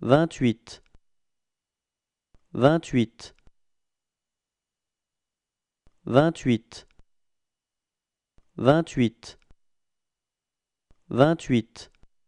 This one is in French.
vingt-huit vingt-huit vingt-huit vingt-huit vingt-huit